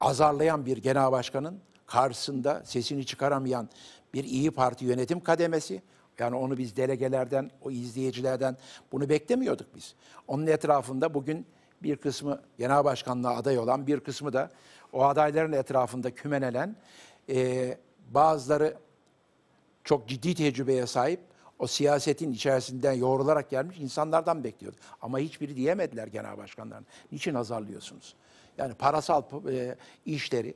azarlayan bir genel başkanın karşısında sesini çıkaramayan bir iyi Parti yönetim kademesi yani onu biz delegelerden, o izleyicilerden bunu beklemiyorduk biz. Onun etrafında bugün bir kısmı genel başkanlığa aday olan, bir kısmı da o adayların etrafında kümenelen e, bazıları çok ciddi tecrübeye sahip, o siyasetin içerisinden yoğrularak gelmiş insanlardan bekliyorduk. Ama hiçbiri diyemediler genel başkanların Niçin azarlıyorsunuz? yani parasal e, işleri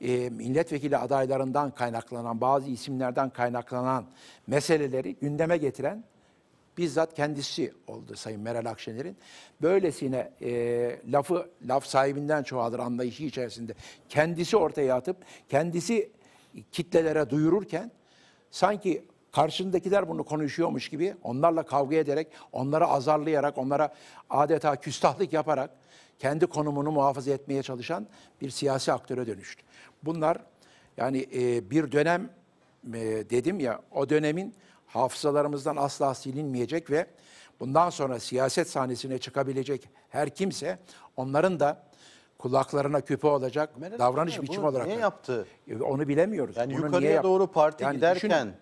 e, milletvekili adaylarından kaynaklanan, bazı isimlerden kaynaklanan meseleleri gündeme getiren bizzat kendisi oldu Sayın Meral Akşener'in. Böylesine e, lafı, laf sahibinden çoğalır anlayışı içerisinde. Kendisi ortaya atıp, kendisi kitlelere duyururken sanki Karşındakiler bunu konuşuyormuş gibi onlarla kavga ederek, onları azarlayarak, onlara adeta küstahlık yaparak kendi konumunu muhafaza etmeye çalışan bir siyasi aktöre dönüştü. Bunlar yani e, bir dönem e, dedim ya o dönemin hafızalarımızdan asla silinmeyecek ve bundan sonra siyaset sahnesine çıkabilecek her kimse onların da kulaklarına küpe olacak Merak davranış biçimi olarak. Ne yaptı? E, onu bilemiyoruz. Yani Bunu yukarıya niye doğru parti yani giderken düşünün,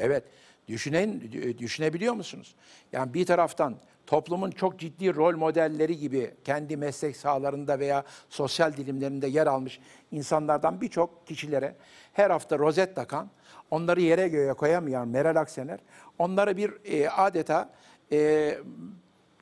Evet. Düşünen, düşünebiliyor musunuz? Yani bir taraftan toplumun çok ciddi rol modelleri gibi kendi meslek sahalarında veya sosyal dilimlerinde yer almış insanlardan birçok kişilere her hafta rozet takan, onları yere göğe koyamayan Meral Akşener, onları bir e, adeta e,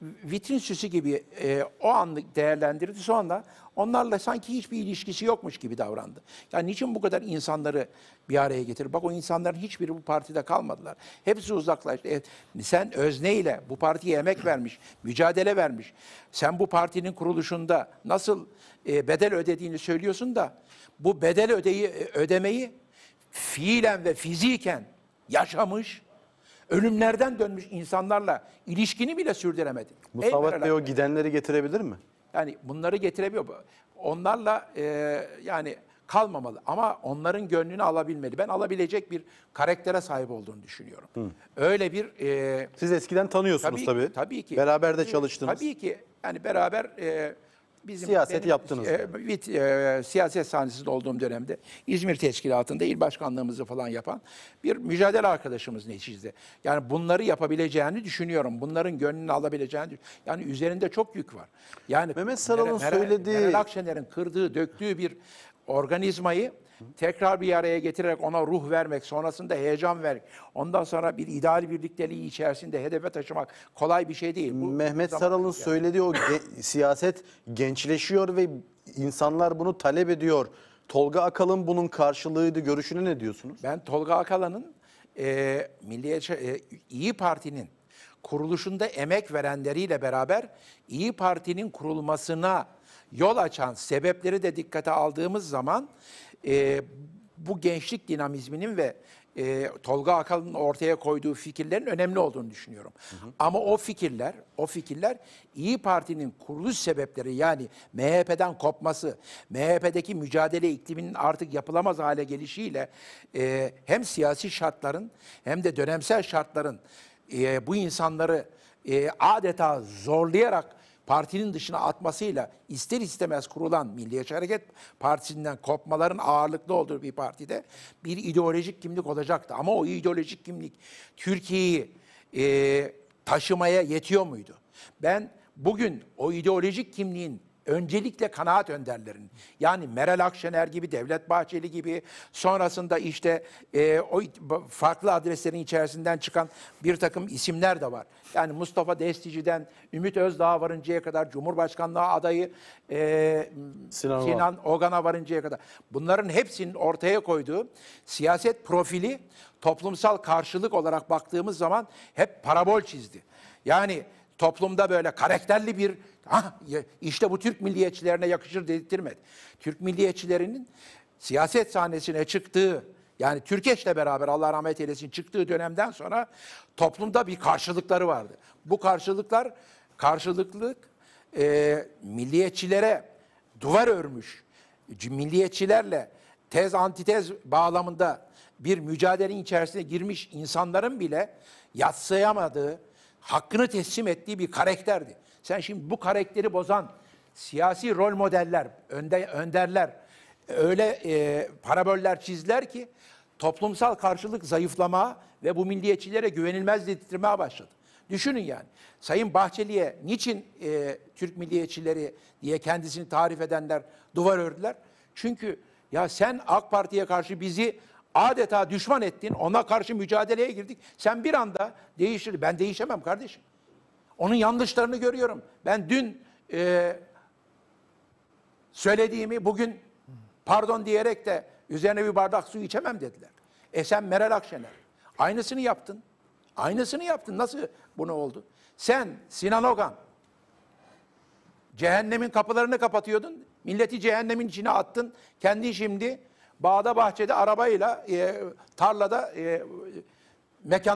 vitrin süsü gibi e, o anlık değerlendirdi. Sonra onlarla sanki hiçbir ilişkisi yokmuş gibi davrandı. Yani niçin bu kadar insanları bir araya getirir? Bak o insanların hiçbiri bu partide kalmadılar. Hepsi uzaklaştı. E, sen özneyle bu partiye emek vermiş, mücadele vermiş. Sen bu partinin kuruluşunda nasıl e, bedel ödediğini söylüyorsun da bu bedel ödeyi, e, ödemeyi fiilen ve fiziken yaşamış ölümlerden dönmüş insanlarla ilişkini bile sürdüremedi. Musavat Bey o şey. gidenleri getirebilir mi? Yani bunları getirebiliyor. Onlarla e, yani kalmamalı ama onların gönlünü alabilmeli. Ben alabilecek bir karaktere sahip olduğunu düşünüyorum. Hı. Öyle bir... E, Siz eskiden tanıyorsunuz tabii. Tabii, tabii ki. Beraber de çalıştınız. Tabii ki. Yani beraber... E, bizim siyaset benim, yaptınız. Şey, e, bit, e, siyaset sahnesinde olduğum dönemde İzmir Teşkilatı'nda il başkanlığımızı falan yapan bir mücadele arkadaşımız neticede. Yani bunları yapabileceğini düşünüyorum. Bunların gönlünü alabileceğini düşünüyorum. Yani üzerinde çok yük var. Yani Mehmet Saral'ın söylediği... Meral Akşener'in kırdığı, döktüğü bir organizmayı tekrar bir araya getirerek ona ruh vermek, sonrasında heyecan vermek, ondan sonra bir ideal birlikteliği içerisinde hedefe taşımak kolay bir şey değil. Bu Mehmet Saral'ın yani. söylediği o ge siyaset gençleşiyor ve insanlar bunu talep ediyor. Tolga Akalın bunun karşılığıydı. Görüşüne ne diyorsunuz? Ben Tolga Akalın'ın e, Milliyetçi e, İyi Parti'nin kuruluşunda emek verenleriyle beraber İyi Parti'nin kurulmasına yol açan sebepleri de dikkate aldığımız zaman e, bu gençlik dinamizminin ve e, Tolga Akal'ın ortaya koyduğu fikirlerin önemli olduğunu düşünüyorum. Hı hı. Ama o fikirler, o fikirler İyi Parti'nin kuruluş sebepleri yani MHP'den kopması, MHP'deki mücadele ikliminin artık yapılamaz hale gelişiyle e, hem siyasi şartların hem de dönemsel şartların e, bu insanları e, adeta zorlayarak partinin dışına atmasıyla ister istemez kurulan Milliyetçi Hareket Partisi'nden kopmaların ağırlıklı olduğu bir partide bir ideolojik kimlik olacaktı. Ama o ideolojik kimlik Türkiye'yi e, taşımaya yetiyor muydu? Ben bugün o ideolojik kimliğin öncelikle kanaat önderlerin yani Meral Akşener gibi, Devlet Bahçeli gibi sonrasında işte e, o farklı adreslerin içerisinden çıkan bir takım isimler de var. Yani Mustafa Destici'den Ümit Özdağ varıncaya kadar Cumhurbaşkanlığı adayı e, Sinan, Sinan Ogan'a varıncaya kadar bunların hepsinin ortaya koyduğu siyaset profili toplumsal karşılık olarak baktığımız zaman hep parabol çizdi. Yani toplumda böyle karakterli bir ah, işte bu Türk milliyetçilerine yakışır dedirtmedi. Türk milliyetçilerinin siyaset sahnesine çıktığı yani Türkeş'le beraber Allah rahmet eylesin çıktığı dönemden sonra toplumda bir karşılıkları vardı. Bu karşılıklar karşılıklık e, milliyetçilere duvar örmüş, milliyetçilerle tez antitez bağlamında bir mücadelenin içerisine girmiş insanların bile yatsıyamadığı, hakkını teslim ettiği bir karakterdi. Sen şimdi bu karakteri bozan siyasi rol modeller, önde, önderler öyle e, paraboller çizler ki toplumsal karşılık zayıflama ve bu milliyetçilere güvenilmez dedirtmeye başladı. Düşünün yani. Sayın Bahçeli'ye niçin e, Türk milliyetçileri diye kendisini tarif edenler duvar ördüler? Çünkü ya sen AK Parti'ye karşı bizi adeta düşman ettin, ona karşı mücadeleye girdik. Sen bir anda değişir. Ben değişemem kardeşim. Onun yanlışlarını görüyorum. Ben dün e, söylediğimi bugün pardon diyerek de üzerine bir bardak su içemem dediler. E sen Meral Akşener. Aynısını yaptın. Aynısını yaptın. Nasıl bunu oldu? Sen Sinan Ogan cehennemin kapılarını kapatıyordun. Milleti cehennemin içine attın. Kendi şimdi Bağda bahçede arabayla e, tarlada e, mekan